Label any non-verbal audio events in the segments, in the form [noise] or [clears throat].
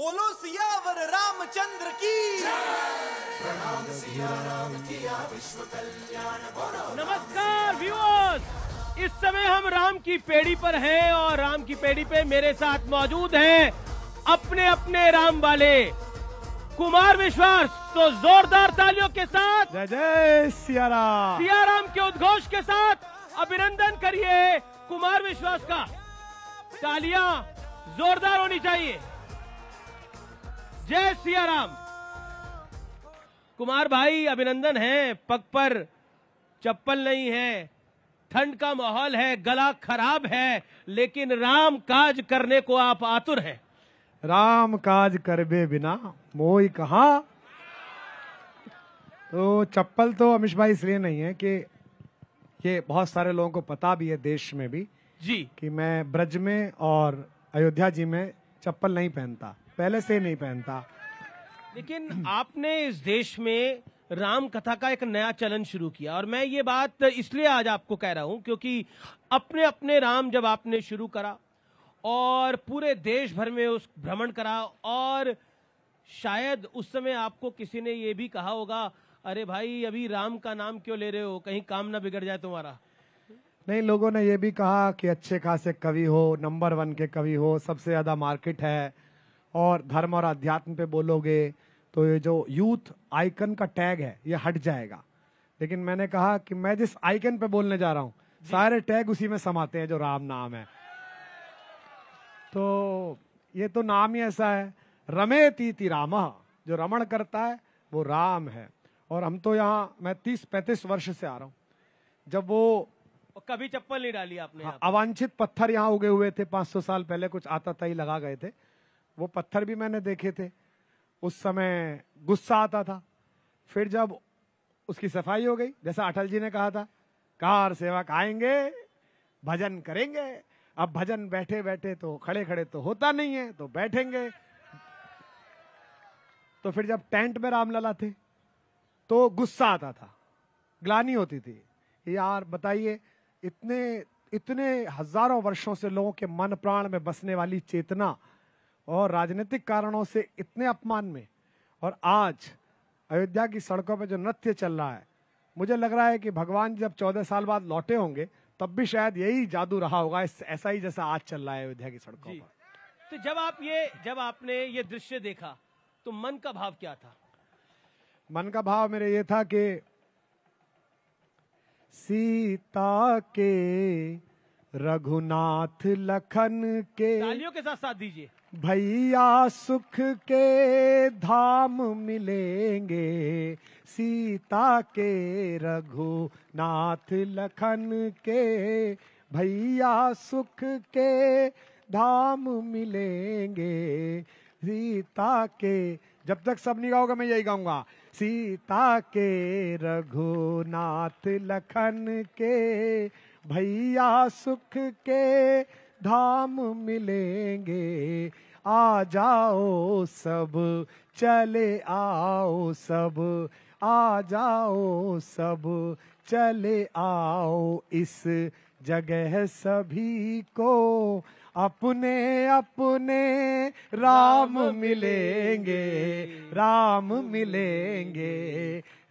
बोलो सियावर रामचंद्र की प्रणाम सिया राम किया विश्व कल्याण बोलो नमस्कार व्यूअर्स इस समय हम राम की पेड़ी पर हैं और राम की पेड़ी पे मेरे साथ मौजूद हैं अपने अपने राम वाले कुमार विश्वास तो जोरदार तालियों के साथ जय जय सियाराम सियाराम के उद्घोष के साथ अभिनंदन करिए कुमार विश्वास का तालियां जोरदार होनी चाहिए जय सिया राम कुमार भाई अभिनंदन है पग पर चप्पल नहीं है ठंड का माहौल है गला खराब है लेकिन राम काज करने को आप आतुर हैं राम काज कर बे बिना मोई कहा तो चप्पल तो अमित भाई इसलिए नहीं है कि ये बहुत सारे लोगों को पता भी है देश में भी जी कि मैं ब्रज में और अयोध्या जी में चप्पल नहीं पहनता पहले से नहीं पहनता लेकिन आपने इस देश में राम कथा का एक नया चलन शुरू किया और मैं ये बात इसलिए आज आपको कह रहा हूं क्योंकि अपने अपने राम जब आपने शुरू करा और पूरे देश भर में उस भ्रमण करा और शायद उस समय आपको किसी ने ये भी कहा होगा अरे भाई अभी राम का नाम क्यों ले रहे हो कहीं काम ना बिगड़ जाए तुम्हारा नहीं लोगों ने ये भी कहा कि अच्छे खासे कवि हो नंबर वन के कवि हो सबसे ज्यादा मार्केट है और धर्म और अध्यात्म पे बोलोगे तो ये जो यूथ आइकन का टैग है ये हट जाएगा लेकिन मैंने कहा कि मैं जिस आइकन पे बोलने जा रहा हूँ सारे टैग उसी में समाते हैं जो राम नाम है तो ये तो नाम ही ऐसा है रमे तीति राम जो रमण करता है वो राम है और हम तो यहाँ मैं तीस पैंतीस वर्ष से आ रहा हूँ जब वो कभी चप्पल नहीं डाली आपने हाँ, अवांछित पत्थर यहाँ उगे हुए थे पांच सौ साल पहले कुछ आता था ही लगा गए थे वो पत्थर भी मैंने देखे थे उस समय गुस्सा आता था फिर जब उसकी सफाई हो गई जैसा अटल जी ने कहा था कार सेवक आएंगे भजन करेंगे अब भजन बैठे बैठे तो खड़े खड़े तो होता नहीं है तो बैठेंगे तो फिर जब टेंट में रामलला थे तो गुस्सा आता था ग्लानी होती थी यार बताइए इतने इतने हजारों वर्षों से लोगों के मन प्राण में बसने वाली चेतना और राजनीतिक कारणों से इतने अपमान में और आज अयोध्या की सड़कों पर जो नृत्य चल रहा है मुझे लग रहा है कि भगवान जब चौदह साल बाद लौटे होंगे तब भी शायद यही जादू रहा होगा ऐसा ही जैसा आज चल रहा है अयोध्या की सड़कों पर तो जब आप ये जब आपने ये दृश्य देखा तो मन का भाव क्या था मन का भाव मेरे ये था कि सीता के रघुनाथ लखन के तालियों के साथ साथ दीजिए भैया सुख के धाम मिलेंगे सीता के रघुनाथ लखन के भैया सुख के धाम मिलेंगे सीता के जब तक सब नहीं गाओगे मैं यही गाऊंगा सीता के रघुनाथ लखन के भैया सुख के धाम मिलेंगे आ जाओ सब चले आओ सब आ जाओ सब चले आओ इस जगह सभी को अपने अपने राम मिलेंगे राम मिलेंगे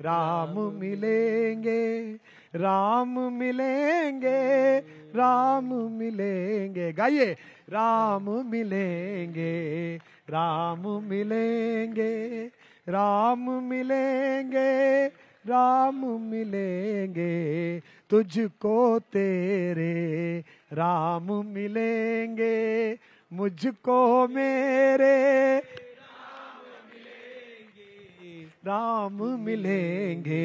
राम मिलेंगे राम मिलेंगे राम मिलेंगे गाइए राम मिलेंगे राम मिलेंगे राम मिलेंगे राम मिलेंगे तुझको तेरे राम मिलेंगे मुझको मेरे राम मिलेंगे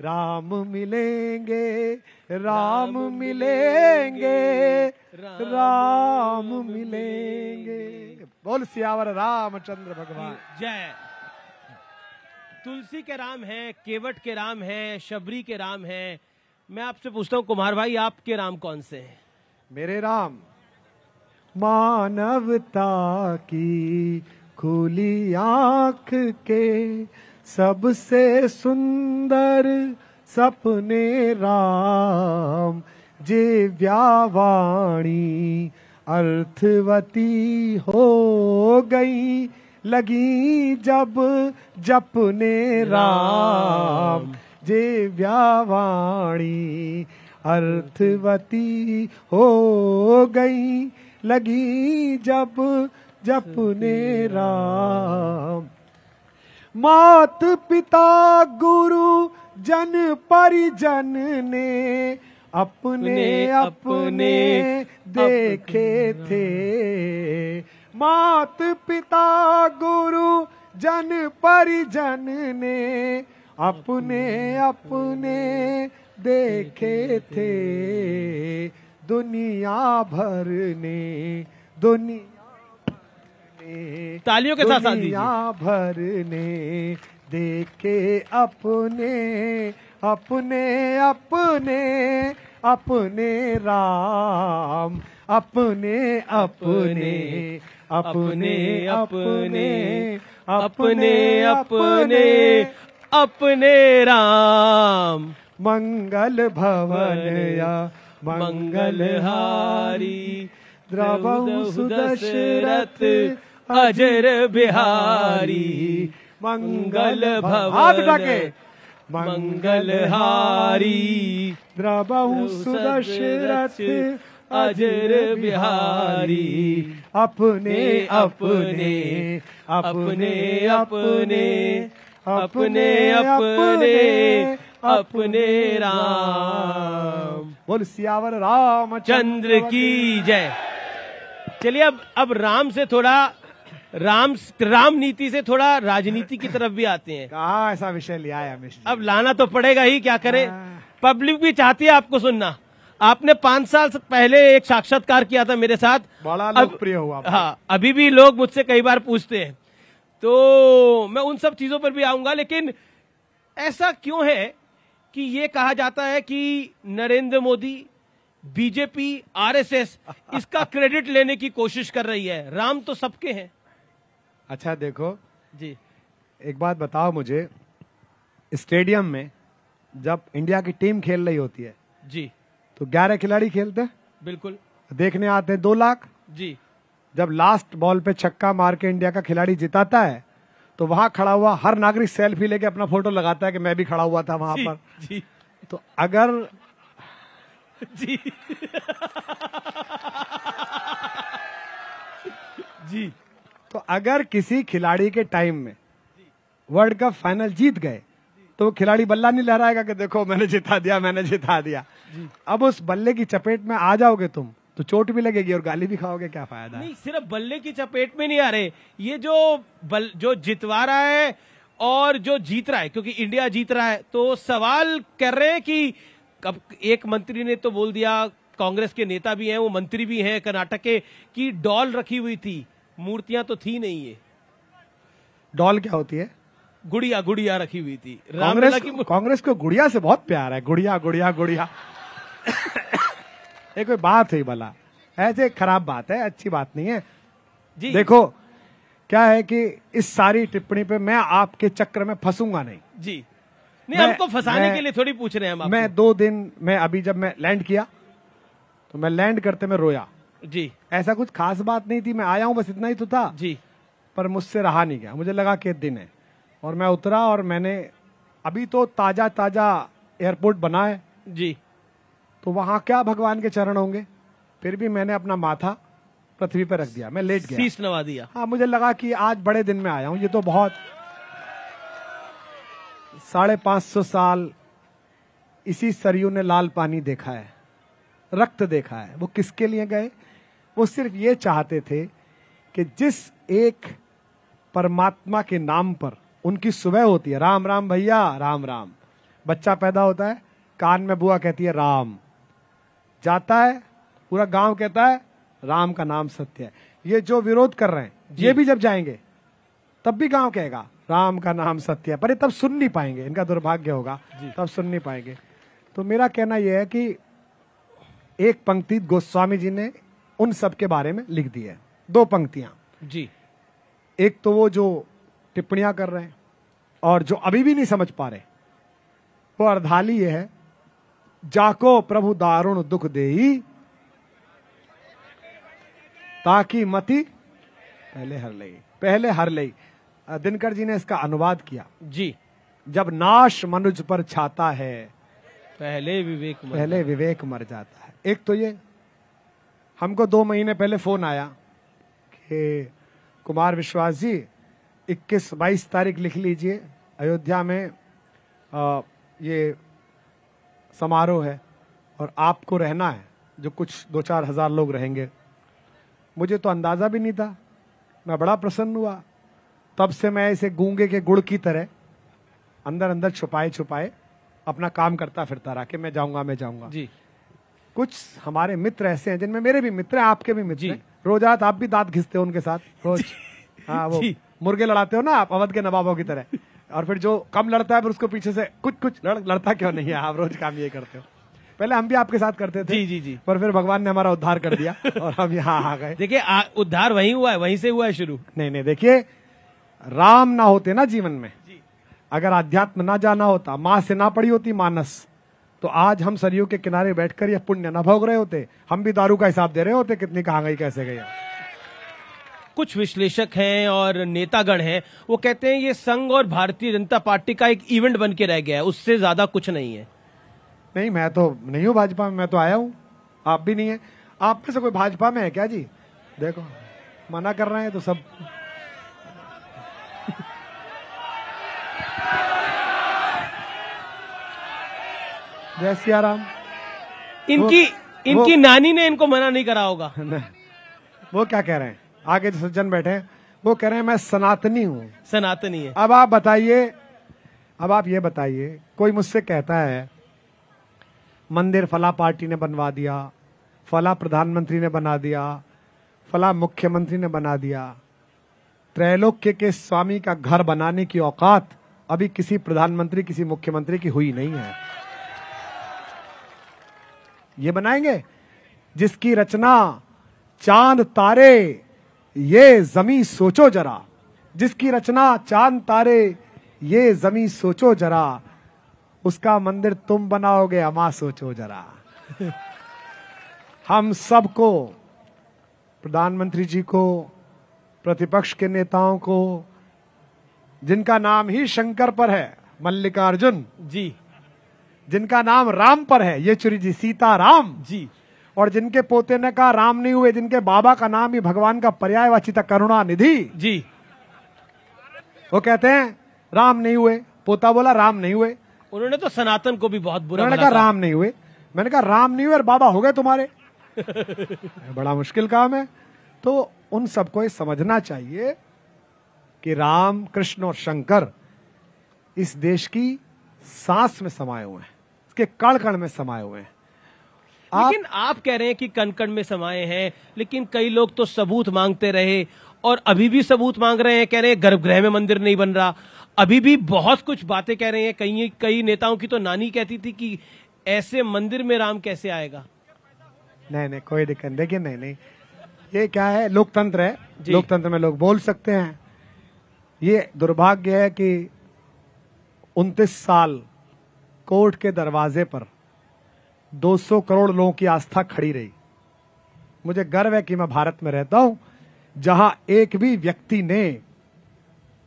राम मिलेंगे राम मिलेंगे राम मिलेंगे बोल सियावर रामचंद्र भगवान जय तुलसी के राम हैं केवट के राम हैं शबरी के राम हैं मैं आपसे पूछता हूँ कुमार भाई आपके राम कौन से हैं मेरे राम मानवता की खुली आंख के सबसे सुंदर सपने राम जे व्यावाणी अर्थवती हो गई लगी जब जपने राम जे व्यावाणी अर्थवती हो गई लगी जब जपने राम मात पिता गुरु जन परिजन ने अपने अपने देखे थे मात पिता गुरु जन परिजन ने अपने अपने देखे थे दुनिया भर ने दुनिया तालियों के साथ साथ भर ने देखे अपने अपने अपने अपने राम अपने अपने अपने अपने अपने अपने अपने राम मंगल भवन या मंगलहारी द्रव सुदशरथ अजर बिहारी मंगल हाथ मंगल मंगलहारी द्रबहु सुदशरथ अजर बिहारी अपने अपने अपने अपने अपने अपने अपने राम बोल सियावर राम चंद्र की जय चलिए अब अब राम से थोड़ा राम राम नीति से थोड़ा राजनीति की तरफ भी आते हैं कहा ऐसा विषय लिया है अमित अब लाना तो पड़ेगा ही क्या करे हाँ। पब्लिक भी चाहती है आपको सुनना आपने पांच साल पहले एक साक्षात्कार किया था मेरे साथ बड़ा लोकप्रिय हुआ हाँ अभी भी लोग मुझसे कई बार पूछते हैं तो मैं उन सब चीजों पर भी आऊंगा लेकिन ऐसा क्यों है कि ये कहा जाता है कि नरेंद्र मोदी बीजेपी आरएसएस इसका [laughs] क्रेडिट लेने की कोशिश कर रही है राम तो सबके हैं अच्छा देखो जी एक बात बताओ मुझे स्टेडियम में जब इंडिया की टीम खेल रही होती है जी तो ग्यारह खिलाड़ी खेलते हैं बिल्कुल देखने आते हैं दो लाख जी जब लास्ट बॉल पे छक्का मार के इंडिया का खिलाड़ी जिताता है तो वहां खड़ा हुआ हर नागरिक सेल्फी लेके अपना फोटो लगाता है कि मैं भी खड़ा हुआ था वहां पर जी तो अगर जी जी तो अगर किसी खिलाड़ी के टाइम में वर्ल्ड कप फाइनल जीत गए तो खिलाड़ी बल्ला नहीं लहराएगा कि देखो मैंने जिता दिया मैंने जिता दिया अब उस बल्ले की चपेट में आ जाओगे तुम तो चोट भी लगेगी और गाली भी खाओगे क्या फायदा नहीं सिर्फ बल्ले की चपेट में नहीं आ रहे ये जो बल जो जितवा रहा है और जो जीत रहा है क्योंकि इंडिया जीत रहा है तो सवाल कर रहे हैं कि अब एक मंत्री ने तो बोल दिया कांग्रेस के नेता भी हैं वो मंत्री भी हैं कर्नाटक के की डॉल रखी हुई थी मूर्तियां तो थी नहीं ये डॉल क्या होती है गुड़िया गुड़िया रखी हुई थी कांग्रेस कांग्रेस को गुड़िया से बहुत प्यार है गुड़िया गुड़िया गुड़िया [coughs] एक कोई बात है भला ऐसे खराब बात है अच्छी बात नहीं है जी देखो क्या है कि इस सारी टिप्पणी पे मैं आपके चक्र में फंसूंगा नहीं जी नहीं मैं, हमको तो फंसाने के लिए थोड़ी पूछ रहे हैं हम मैं दो दिन मैं अभी जब मैं लैंड किया तो मैं लैंड करते में रोया जी ऐसा कुछ खास बात नहीं थी मैं आया हूँ बस इतना ही तो था जी पर मुझसे रहा नहीं गया मुझे लगा कि दिन है और मैं उतरा और मैंने अभी तो ताजा ताजा एयरपोर्ट बना है जी तो वहाँ क्या भगवान के चरण होंगे फिर भी मैंने अपना माथा पृथ्वी पर रख दिया मैं लेट गया शीश नवा दिया हाँ मुझे लगा कि आज बड़े दिन में आया हूँ ये तो बहुत साढ़े पांच सौ साल इसी सरयू ने लाल पानी देखा है रक्त देखा है वो किसके लिए गए वो सिर्फ ये चाहते थे कि जिस एक परमात्मा के नाम पर उनकी सुबह होती है राम राम भैया राम राम बच्चा पैदा होता है कान में बुआ कहती है राम जाता है पूरा गांव कहता है राम का नाम सत्य है ये जो विरोध कर रहे हैं ये भी जब जाएंगे तब भी गांव कहेगा राम का नाम सत्य है पर ये तब सुन नहीं पाएंगे इनका दुर्भाग्य होगा तब सुन नहीं पाएंगे तो मेरा कहना यह है कि एक पंक्ति गोस्वामी जी ने उन सब के बारे में लिख दिए दो पंक्तियां जी एक तो वो जो टिप्पणियां कर रहे हैं और जो अभी भी नहीं समझ पा रहे वो अर्धाली ये है जाको प्रभु दारुण दुख देई ताकि मति पहले हर लई पहले हर लई दिनकर जी ने इसका अनुवाद किया जी जब नाश मनुज पर छाता है पहले विवेक पहले विवेक मर जाता है एक तो ये हमको दो महीने पहले फ़ोन आया कि कुमार विश्वास जी इक्कीस बाईस तारीख लिख लीजिए अयोध्या में आ, ये समारोह है और आपको रहना है जो कुछ दो चार हज़ार लोग रहेंगे मुझे तो अंदाज़ा भी नहीं था मैं बड़ा प्रसन्न हुआ तब से मैं इसे गूंगे के गुड़ की तरह अंदर अंदर छुपाए छुपाए अपना काम करता फिरता रहा कि मैं जाऊंगा मैं जाऊंगा जी कुछ हमारे मित्र ऐसे हैं जिनमें मेरे भी मित्र हैं आपके भी मित्र हैं रोज रात आप भी दांत घिसते हो उनके साथ रोज हाँ वो मुर्गे लड़ाते हो ना आप अवध के नवाबों की तरह और फिर जो कम लड़ता है फिर उसको पीछे से कुछ कुछ लड़, लड़ता क्यों नहीं है आप रोज काम ये करते हो पहले हम भी आपके साथ करते थे जी जी जी पर फिर भगवान ने हमारा उद्धार कर दिया और हम यहाँ आ गए देखिए उद्धार वही हुआ है वहीं से हुआ है शुरू नहीं नहीं देखिए राम ना होते ना जीवन में अगर अध्यात्म ना जाना होता माँ से ना पड़ी होती मानस तो आज हम सरयू के किनारे बैठकर यह पुण्य न भोग रहे होते हम भी दारू का हिसाब दे रहे होते कितनी कहाँ गई कैसे गई कुछ विश्लेषक हैं और नेतागण हैं वो कहते हैं ये संघ और भारतीय जनता पार्टी का एक इवेंट बन के रह गया है उससे ज्यादा कुछ नहीं है नहीं मैं तो नहीं हूँ भाजपा में मैं तो आया हूँ आप भी नहीं है आप में से कोई भाजपा में है क्या जी देखो मना कर रहे हैं तो सब जय सिया राम इनकी इनकी नानी ने इनको मना नहीं करा होगा [laughs] वो क्या कह रहे हैं आगे जो तो सज्जन बैठे वो कह रहे हैं मैं सनातनी हूँ सनातनी है अब आप बताइए अब आप ये बताइए कोई मुझसे कहता है मंदिर फला पार्टी ने बनवा दिया फला प्रधानमंत्री ने बना दिया फला मुख्यमंत्री ने बना दिया त्रैलोक्य के स्वामी का घर बनाने की औकात अभी किसी प्रधानमंत्री किसी मुख्यमंत्री की हुई नहीं है ये बनाएंगे जिसकी रचना चांद तारे ये जमी सोचो जरा जिसकी रचना चांद तारे ये जमी सोचो जरा उसका मंदिर तुम बनाओगे हमा सोचो जरा [laughs] हम सबको प्रधानमंत्री जी को प्रतिपक्ष के नेताओं को जिनका नाम ही शंकर पर है मल्लिकार्जुन जी जिनका नाम राम पर है येचुरी जी सीता राम जी और जिनके पोते ने कहा राम नहीं हुए जिनके बाबा का नाम ही भगवान का पर्याय था करुणा निधि जी वो कहते हैं राम नहीं हुए पोता बोला राम नहीं हुए उन्होंने तो सनातन को भी बहुत बुरा मैंने कहा राम नहीं हुए मैंने कहा राम नहीं हुए और बाबा हो गए तुम्हारे [laughs] बड़ा मुश्किल काम है तो उन सबको ये समझना चाहिए कि राम कृष्ण और शंकर इस देश की सांस में समाये हुए हैं के कण कण में समाये हुए हैं आप, लेकिन आप कह रहे हैं कि कण कण में समाये हैं लेकिन कई लोग तो सबूत मांगते रहे और अभी भी सबूत मांग रहे हैं कह रहे हैं गर्भगृह में मंदिर नहीं बन रहा अभी भी बहुत कुछ बातें कह रहे हैं कई कई नेताओं की तो नानी कहती थी कि ऐसे मंदिर में राम कैसे आएगा नहीं नहीं कोई दिक्कत देखिए नहीं नहीं ये क्या है लोकतंत्र है लोकतंत्र में लोग बोल सकते हैं ये दुर्भाग्य है कि उनतीस साल कोर्ट के दरवाजे पर 200 करोड़ लोगों की आस्था खड़ी रही मुझे गर्व है कि मैं भारत में रहता हूं जहां एक भी व्यक्ति ने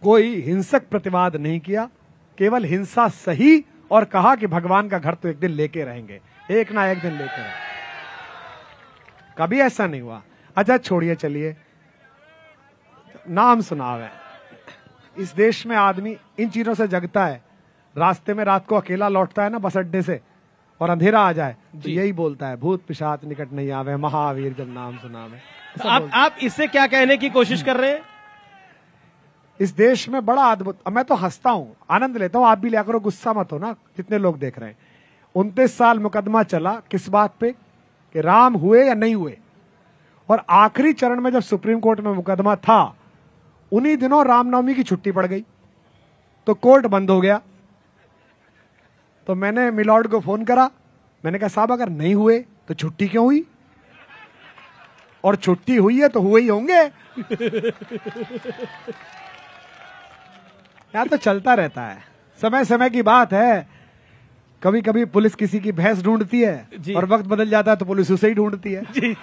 कोई हिंसक प्रतिवाद नहीं किया केवल हिंसा सही और कहा कि भगवान का घर तो एक दिन लेके रहेंगे एक ना एक दिन लेके कभी ऐसा नहीं हुआ अच्छा छोड़िए चलिए नाम सुनाव है इस देश में आदमी इन चीजों से जगता है रास्ते में रात को अकेला लौटता है ना बस अड्डे से और अंधेरा आ जाए तो यही बोलता है भूत पिशाच निकट नहीं आवे महावीर जब नाम सुना में तो आप आप इससे क्या कहने की कोशिश कर रहे हैं हम्म। इस देश में बड़ा अद्भुत मैं तो हंसता हूँ आनंद लेता हूँ आप भी लिया करो गुस्सा मत हो ना कितने लोग देख रहे हैं उनतीस साल मुकदमा चला किस बात पे कि राम हुए या नहीं हुए और आखिरी चरण में जब सुप्रीम कोर्ट में मुकदमा था उन्हीं दिनों रामनवमी की छुट्टी पड़ गई तो कोर्ट बंद हो गया तो मैंने मिलॉर्ड को फोन करा मैंने कहा साहब अगर नहीं हुए तो छुट्टी क्यों हुई और छुट्टी हुई है तो हुए ही होंगे [laughs] यार तो चलता रहता है समय समय की बात है कभी कभी पुलिस किसी की भैंस ढूंढती है और वक्त बदल जाता है तो पुलिस उसे ही ढूंढती है जी।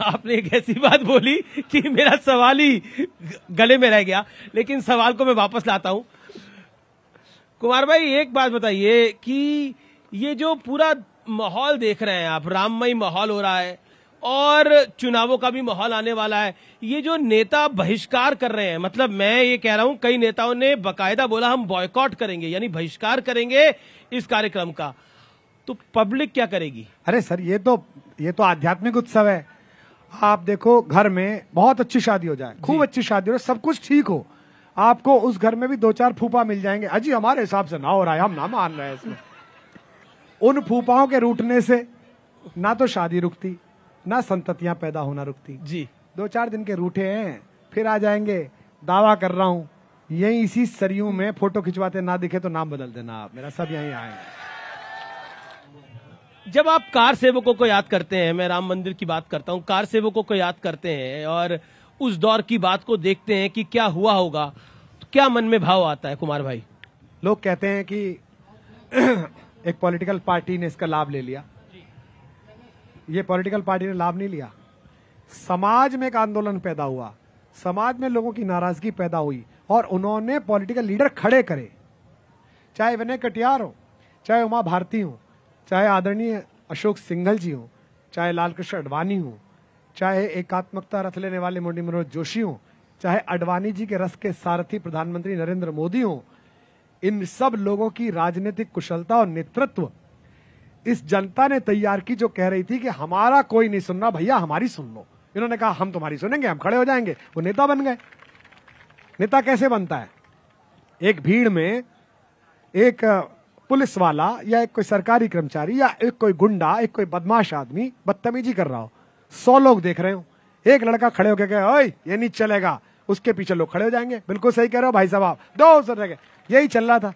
आपने एक ऐसी बात बोली कि मेरा सवाल ही गले में रह गया लेकिन सवाल को मैं वापस लाता हूं कुमार भाई एक बात बताइए कि ये जो पूरा माहौल देख रहे हैं आप राममयी माहौल हो रहा है और चुनावों का भी माहौल आने वाला है ये जो नेता बहिष्कार कर रहे हैं मतलब मैं ये कह रहा हूं कई नेताओं ने बकायदा बोला हम बॉयकॉट करेंगे यानी बहिष्कार करेंगे इस कार्यक्रम का तो पब्लिक क्या करेगी अरे सर ये तो ये तो आध्यात्मिक उत्सव है आप देखो घर में बहुत अच्छी शादी हो जाए खूब अच्छी शादी हो सब कुछ ठीक हो आपको उस घर में भी दो चार फूफा मिल जाएंगे अजी हमारे हिसाब से ना हो रहा है हम ना मान रहे हैं इसमें उन फूफाओं के रूटने से ना तो शादी रुकती ना संततियां पैदा होना रुकती जी दो चार दिन के रूठे हैं फिर आ जाएंगे दावा कर रहा हूं यही इसी सरयू में फोटो खिंचवाते ना दिखे तो नाम बदल देना आप मेरा सब यही आएंगे जब आप कार सेवकों को याद करते हैं मैं राम मंदिर की बात करता हूँ कार सेवकों को याद करते हैं और उस दौर की बात को देखते हैं कि क्या हुआ होगा तो क्या मन में भाव आता है कुमार भाई लोग कहते हैं कि [clears throat] एक पॉलिटिकल पार्टी ने इसका लाभ ले लिया ये पॉलिटिकल पार्टी ने लाभ नहीं लिया समाज में एक आंदोलन पैदा हुआ समाज में लोगों की नाराजगी पैदा हुई और उन्होंने पॉलिटिकल लीडर खड़े करे चाहे विनय कटियार हो चाहे उमा भारती हो चाहे आदरणीय अशोक सिंघल जी हों चाहे लालकृष्ण अडवाणी हों चाहे एकात्मकता रथ लेने वाले मुरली मनोहर जोशी हों चाहे अडवाणी जी के रस के सारथी प्रधानमंत्री नरेंद्र मोदी हों इन सब लोगों की राजनीतिक कुशलता और नेतृत्व इस जनता ने तैयार की जो कह रही थी कि हमारा कोई नहीं सुन रहा भैया हमारी सुन लो इन्होंने कहा हम तुम्हारी सुनेंगे हम खड़े हो जाएंगे वो नेता बन गए नेता कैसे बनता है एक भीड़ में एक पुलिस वाला या एक कोई सरकारी कर्मचारी या एक कोई गुंडा एक कोई बदमाश आदमी बदतमीजी कर रहा हो सौ लोग देख रहे हो एक लड़का खड़े होकर कहे ओए ये नहीं चलेगा उसके पीछे लोग खड़े हो जाएंगे बिल्कुल सही कह रहे हो भाई साहब आप दो सौ यही चल रहा था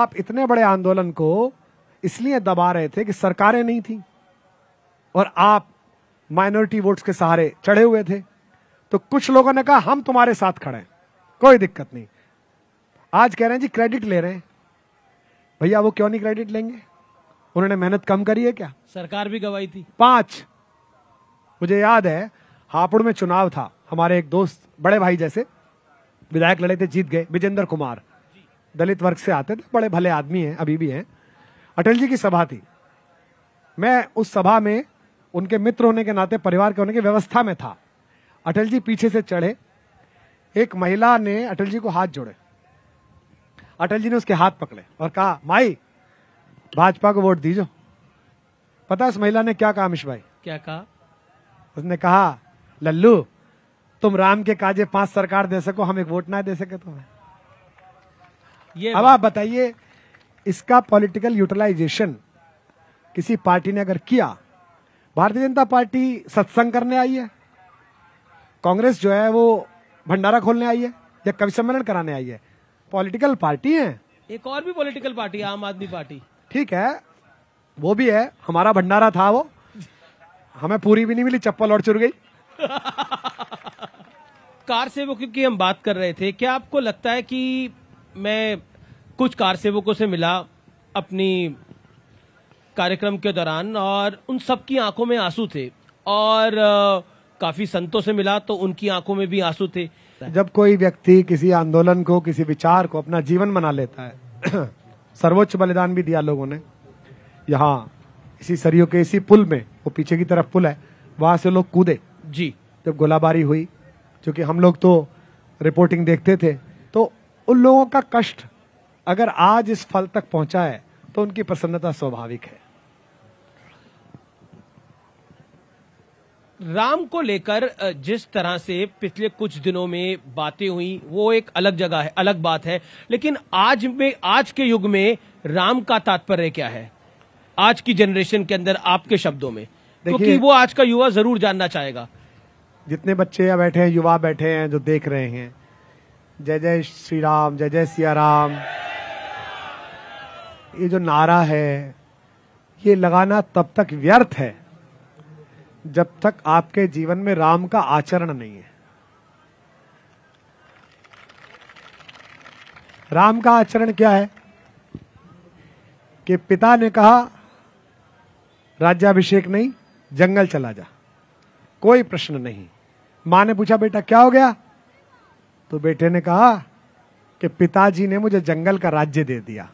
आप इतने बड़े आंदोलन को इसलिए दबा रहे थे कि सरकारें नहीं थी और आप माइनॉरिटी वोट्स के सहारे चढ़े हुए थे तो कुछ लोगों ने कहा हम तुम्हारे साथ खड़े हैं कोई दिक्कत नहीं आज कह रहे हैं जी क्रेडिट ले रहे हैं भैया वो क्यों नहीं क्रेडिट लेंगे उन्होंने मेहनत कम करी है क्या सरकार भी गवाई थी पांच मुझे याद है हापुड़ में चुनाव था हमारे एक दोस्त बड़े भाई जैसे विधायक लड़े थे जीत गए विजेंद्र कुमार दलित वर्ग से आते थे बड़े भले आदमी हैं अभी भी हैं अटल जी की सभा थी मैं उस सभा में उनके मित्र होने के नाते परिवार के होने की व्यवस्था में था अटल जी पीछे से चढ़े एक महिला ने अटल जी को हाथ जोड़े अटल जी ने उसके हाथ पकड़े और कहा माई भाजपा को वोट दीजो पता उस महिला ने क्या कहा मिश भाई क्या कहा उसने कहा लल्लू तुम राम के काजे पांच सरकार दे सको हम एक वोट ना दे सके तुम्हें ये अब आप बताइए इसका पॉलिटिकल यूटिलाइजेशन किसी पार्टी ने अगर किया भारतीय जनता पार्टी सत्संग करने आई है कांग्रेस जो है वो भंडारा खोलने आई है या कवि सम्मेलन कराने आई है पॉलिटिकल पार्टी है एक और भी पॉलिटिकल पार्टी आम आदमी पार्टी ठीक है वो भी है हमारा भंडारा था वो हमें पूरी भी नहीं मिली चप्पल और चुर गई [laughs] कार सेवकों की हम बात कर रहे थे क्या आपको लगता है कि मैं कुछ कार सेवकों से मिला अपनी कार्यक्रम के दौरान और उन सबकी आंखों में आंसू थे और आ, काफी संतों से मिला तो उनकी आंखों में भी आंसू थे सकता है जब कोई व्यक्ति किसी आंदोलन को किसी विचार को अपना जीवन बना लेता है [clears throat] सर्वोच्च बलिदान भी दिया लोगों ने यहाँ इसी सरयू के इसी पुल में वो पीछे की तरफ पुल है वहां से लोग कूदे जी जब गोलाबारी हुई क्योंकि हम लोग तो रिपोर्टिंग देखते थे तो उन लोगों का कष्ट अगर आज इस फल तक पहुंचा है तो उनकी प्रसन्नता स्वाभाविक है राम को लेकर जिस तरह से पिछले कुछ दिनों में बातें हुई वो एक अलग जगह है अलग बात है लेकिन आज में आज के युग में राम का तात्पर्य क्या है आज की जनरेशन के अंदर आपके शब्दों में क्योंकि वो आज का युवा जरूर जानना चाहेगा जितने बच्चे यहाँ बैठे हैं युवा बैठे हैं जो देख रहे हैं जय जय श्री राम जय जय सिया राम ये जो नारा है ये लगाना तब तक व्यर्थ है जब तक आपके जीवन में राम का आचरण नहीं है राम का आचरण क्या है कि पिता ने कहा राज्याभिषेक नहीं जंगल चला जा कोई प्रश्न नहीं मां ने पूछा बेटा क्या हो गया तो बेटे ने कहा कि पिताजी ने मुझे जंगल का राज्य दे दिया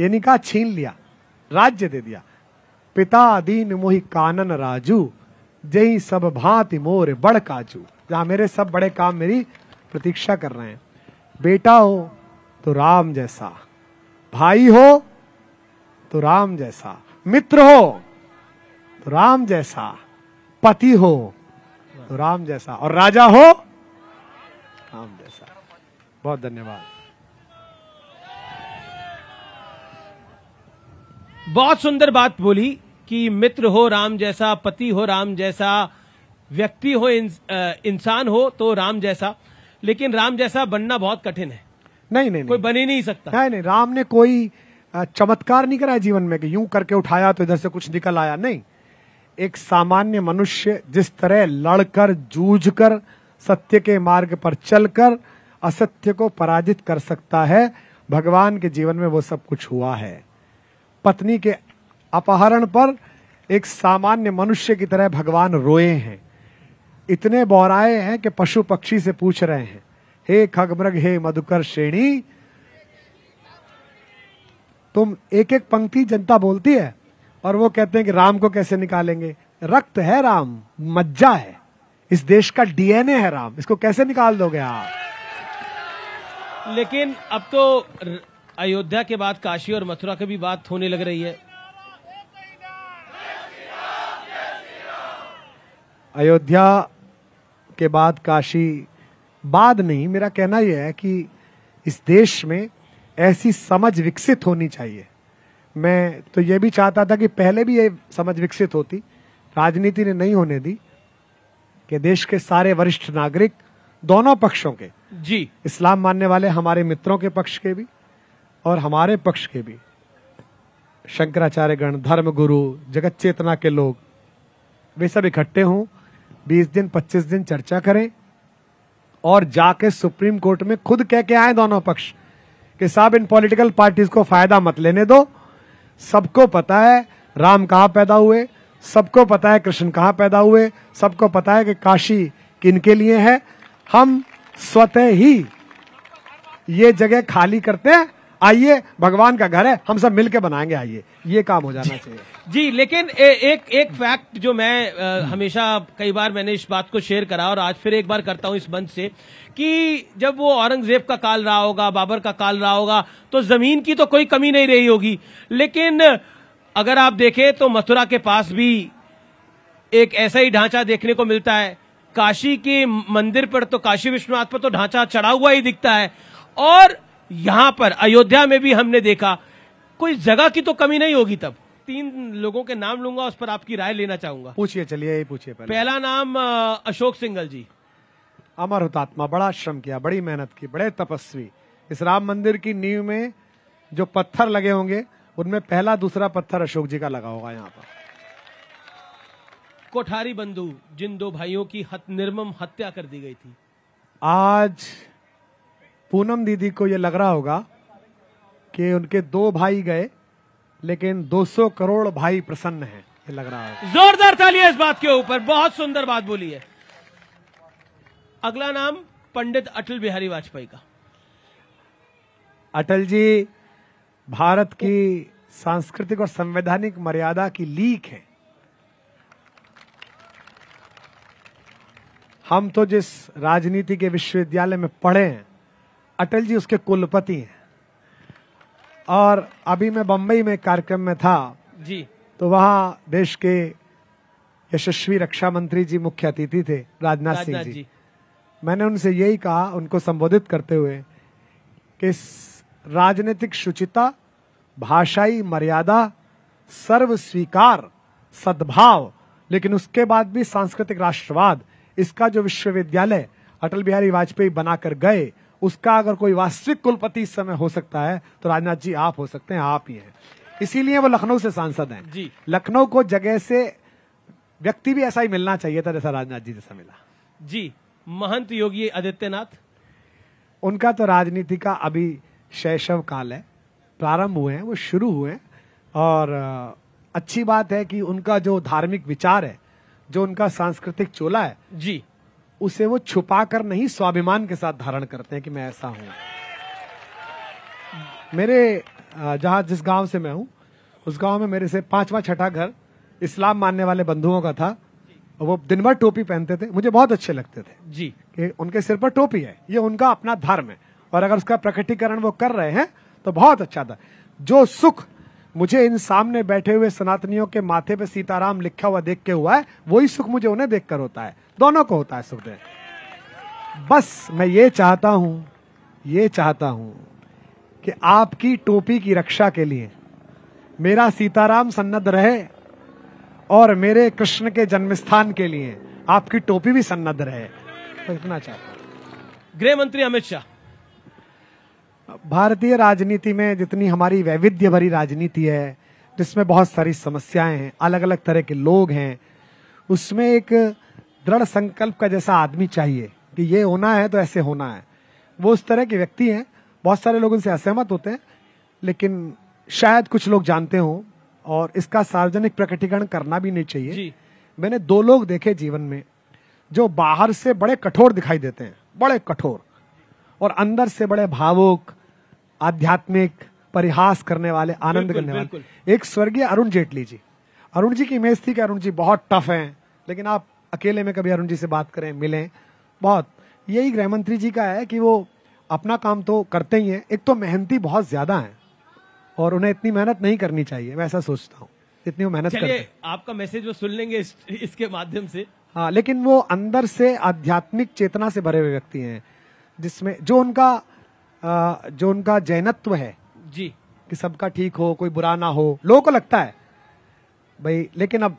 ये नहीं कहा छीन लिया राज्य दे दिया पिता दीन मोहि कानन राजू जय सब भांति मोर बड़ काचू जहाँ मेरे सब बड़े काम मेरी प्रतीक्षा कर रहे हैं बेटा हो तो राम जैसा भाई हो तो राम जैसा मित्र हो तो राम जैसा पति हो तो राम जैसा और राजा हो राम जैसा बहुत धन्यवाद बहुत सुंदर बात बोली कि मित्र हो राम जैसा पति हो राम जैसा व्यक्ति हो इंसान हो तो राम जैसा लेकिन राम जैसा बनना बहुत कठिन है नहीं नहीं कोई बन ही नहीं सकता नहीं नहीं राम ने कोई चमत्कार नहीं कराया जीवन में कि यूं करके उठाया तो इधर से कुछ निकल आया नहीं एक सामान्य मनुष्य जिस तरह लड़कर जूझ कर सत्य के मार्ग पर चलकर असत्य को पराजित कर सकता है भगवान के जीवन में वो सब कुछ हुआ है पत्नी के अपहरण पर एक सामान्य मनुष्य की तरह भगवान रोए हैं इतने बौराए हैं कि पशु पक्षी से पूछ रहे हैं हे खगमृग हे मधुकर श्रेणी तुम एक एक पंक्ति जनता बोलती है और वो कहते हैं कि राम को कैसे निकालेंगे रक्त है राम मज्जा है इस देश का डीएनए है राम इसको कैसे निकाल दोगे आप लेकिन अब तो अयोध्या के बाद काशी और मथुरा की भी बात होने लग रही है अयोध्या के बाद काशी बाद नहीं मेरा कहना यह है कि इस देश में ऐसी समझ विकसित होनी चाहिए मैं तो ये भी चाहता था कि पहले भी ये समझ विकसित होती राजनीति ने नहीं होने दी कि देश के सारे वरिष्ठ नागरिक दोनों पक्षों के जी इस्लाम मानने वाले हमारे मित्रों के पक्ष के भी और हमारे पक्ष के भी शंकराचार्य गण धर्म गुरु जगत चेतना के लोग वे सब इकट्ठे हों बीस दिन पच्चीस दिन चर्चा करें और जाके सुप्रीम कोर्ट में खुद कह के आए दोनों पक्ष कि साहब इन पॉलिटिकल पार्टीज को फायदा मत लेने दो सबको पता है राम कहाँ पैदा हुए सबको पता है कृष्ण कहाँ पैदा हुए सबको पता है कि काशी किन के लिए है हम स्वतः ही ये जगह खाली करते हैं आइए भगवान का घर है हम सब मिलकर बनाएंगे आइए ये काम हो जाना चाहिए जी लेकिन ए, एक एक फैक्ट जो मैं आ, हमेशा कई बार मैंने इस बात को शेयर करा और आज फिर एक बार करता हूं इस मंच से कि जब वो औरंगजेब का काल रहा होगा बाबर का काल रहा होगा तो जमीन की तो कोई कमी नहीं रही होगी लेकिन अगर आप देखें तो मथुरा के पास भी एक ऐसा ही ढांचा देखने को मिलता है काशी के मंदिर पर तो काशी विश्वनाथ पर तो ढांचा चढ़ा हुआ ही दिखता है और यहां पर अयोध्या में भी हमने देखा कोई जगह की तो कमी नहीं होगी तब तीन लोगों के नाम लूंगा उस पर आपकी राय लेना चाहूंगा पूछिए चलिए यही पूछिए पहला नाम अशोक सिंगल जी अमर हुतात्मा बड़ा श्रम किया बड़ी मेहनत की बड़े तपस्वी इस राम मंदिर की नींव में जो पत्थर लगे होंगे उनमें पहला दूसरा पत्थर अशोक जी का लगा होगा यहाँ पर कोठारी बंधु जिन दो भाइयों की हत निर्मम हत्या कर दी गई थी आज पूनम दीदी को ये लग रहा होगा कि उनके दो भाई गए लेकिन 200 करोड़ भाई प्रसन्न हैं ये लग रहा है जोरदार तालियां इस बात के ऊपर बहुत सुंदर बात बोली है अगला नाम पंडित अटल बिहारी वाजपेयी का अटल जी भारत की सांस्कृतिक और संवैधानिक मर्यादा की लीक है हम तो जिस राजनीति के विश्वविद्यालय में पढ़े हैं अटल जी उसके कुलपति हैं और अभी मैं बम्बई में कार्यक्रम में था जी तो वहाँ देश के यशस्वी रक्षा मंत्री जी मुख्य अतिथि थे राजनाथ सिंह जी।, जी मैंने उनसे यही कहा उनको संबोधित करते हुए कि राजनीतिक शुचिता भाषाई मर्यादा सर्व स्वीकार सद्भाव लेकिन उसके बाद भी सांस्कृतिक राष्ट्रवाद इसका जो विश्वविद्यालय अटल बिहारी वाजपेयी बनाकर गए उसका अगर कोई वास्तविक कुलपति इस समय हो सकता है तो राजनाथ जी आप हो सकते हैं आप ही हैं इसीलिए वो लखनऊ से सांसद हैं लखनऊ को जगह से व्यक्ति भी ऐसा ही मिलना चाहिए था जैसा राजनाथ जी जैसा मिला जी महंत योगी आदित्यनाथ उनका तो राजनीति का अभी शैशव काल है प्रारंभ हुए हैं वो शुरू हुए हैं और अच्छी बात है कि उनका जो धार्मिक विचार है जो उनका सांस्कृतिक चोला है जी उसे वो छुपाकर नहीं स्वाभिमान के साथ धारण करते हैं कि मैं ऐसा हूं मेरे जहां जिस गांव से मैं हूं उस गांव में मेरे से पांचवा छठा घर इस्लाम मानने वाले बंधुओं का था वो दिन भर टोपी पहनते थे मुझे बहुत अच्छे लगते थे जी कि उनके सिर पर टोपी है ये उनका अपना धर्म है और अगर उसका प्रकटीकरण वो कर रहे हैं तो बहुत अच्छा था जो सुख मुझे इन सामने बैठे हुए सनातनियों के माथे पे सीताराम लिखा हुआ देख के हुआ है वही सुख मुझे उन्हें देखकर होता है दोनों को होता है सुखदेव बस मैं ये चाहता हूं ये चाहता हूं कि आपकी टोपी की रक्षा के लिए मेरा सीताराम सन्नद रहे और मेरे कृष्ण के जन्म स्थान के लिए आपकी टोपी भी सन्नद रहे तो इतना चाहता हूं गृह मंत्री अमित शाह भारतीय राजनीति में जितनी हमारी वैविध्य भरी राजनीति है जिसमें बहुत सारी समस्याएं हैं अलग अलग तरह के लोग हैं उसमें एक दृढ़ संकल्प का जैसा आदमी चाहिए कि ये होना है तो ऐसे होना है वो उस तरह के व्यक्ति हैं बहुत सारे लोग उनसे असहमत होते हैं लेकिन शायद कुछ लोग जानते हों और इसका सार्वजनिक प्रकटीकरण करना भी नहीं चाहिए मैंने दो लोग देखे जीवन में जो बाहर से बड़े कठोर दिखाई देते हैं बड़े कठोर और अंदर से बड़े भावुक आध्यात्मिक परिहास करने वाले आनंद करने वाले एक स्वर्गीय अरुण जेटली जी अरुण जी की इमेज थी कि अरुण जी बहुत टफ हैं लेकिन आप अकेले में कभी अरुण जी से बात करें मिलें बहुत यही गृह मंत्री जी का है कि वो अपना काम तो करते ही हैं एक तो मेहनती बहुत ज्यादा है और उन्हें इतनी मेहनत नहीं करनी चाहिए मैं ऐसा सोचता हूँ इतनी वो मेहनत करते आपका मैसेज वो सुन लेंगे इस, इसके माध्यम से हाँ लेकिन वो अंदर से आध्यात्मिक चेतना से भरे हुए व्यक्ति हैं जिसमें जो उनका आ, जो उनका जैनत्व है जी कि सबका ठीक हो कोई बुरा ना हो लोगों को लगता है भाई लेकिन अब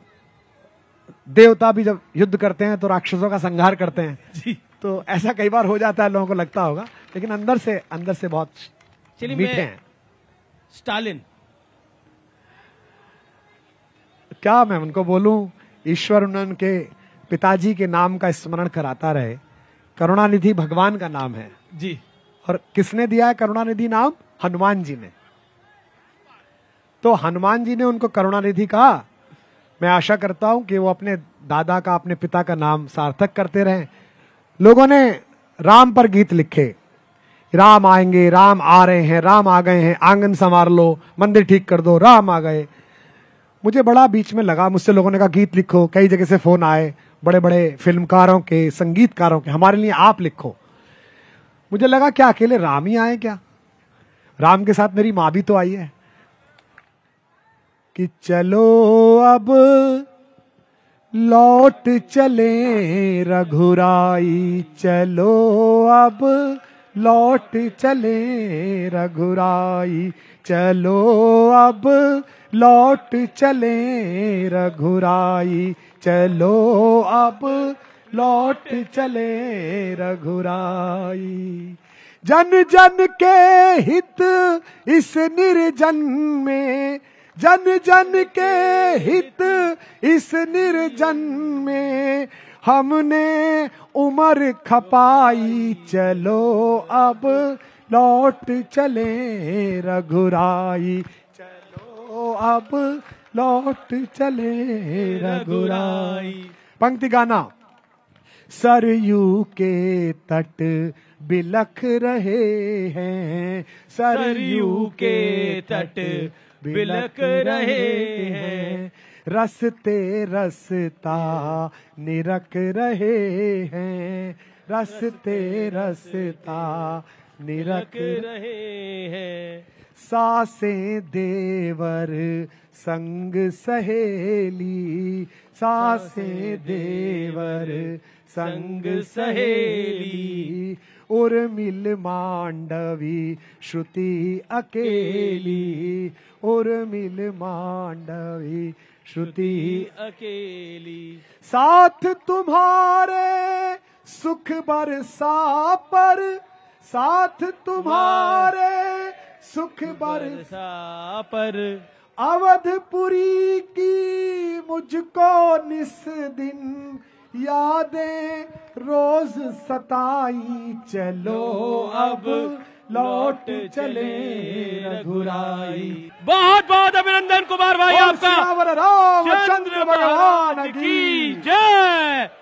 देवता भी जब युद्ध करते हैं तो राक्षसों का संहार करते हैं जी तो ऐसा कई बार हो जाता है लोगों को लगता होगा लेकिन अंदर से अंदर से बहुत मीठे हैं स्टालिन क्या मैं उनको बोलूं ईश्वर उन्हें उनके पिताजी के नाम का स्मरण कराता रहे करुणानिधि भगवान का नाम है जी और किसने दिया है करुणानिधि नाम हनुमान जी ने तो हनुमान जी ने उनको करुणानिधि कहा मैं आशा करता हूं कि वो अपने दादा का अपने पिता का नाम सार्थक करते रहे लोगों ने राम पर गीत लिखे राम आएंगे राम आ रहे हैं राम आ गए हैं आंगन संवार लो मंदिर ठीक कर दो राम आ गए मुझे बड़ा बीच में लगा मुझसे लोगों ने कहा गीत लिखो कई जगह से फोन आए बड़े बड़े फिल्मकारों के संगीतकारों के हमारे लिए आप लिखो मुझे लगा क्या अकेले राम ही आए क्या राम के साथ मेरी माँ भी तो आई है कि चलो अब लौट चले रघुराई चलो अब लौट चले रघुराई चलो अब लौट चले रघुराई चलो अब लौट चले रघुराई जन जन के हित इस निर्जन में जन जन के हित इस निर्जन में हमने उमर खपाई चलो अब लौट चले रघुराई चलो अब लौट चले रघुराई पंक्ति गाना सरयू के तट बिलख रहे हैं सरयू के तट बिलख रहे हैं रसते रसता निरख रहे हैं रसते रसता निरख रहे हैं सासे देवर संग सहेली सासे देवर संग सहेली उर मिल मांडवी श्रुति अकेली उर मिल मांडवी श्रुति अकेली साथ तुम्हारे सुख बरसा पर साथ तुम्हारे सुख बरसा पर अवधपुरी की मुझको निस दिन यादें रोज सताई चलो अब लौट चले रघुराई बहुत बहुत अभिनंदन कुमार भाई आपका चंद्र भगवान की जय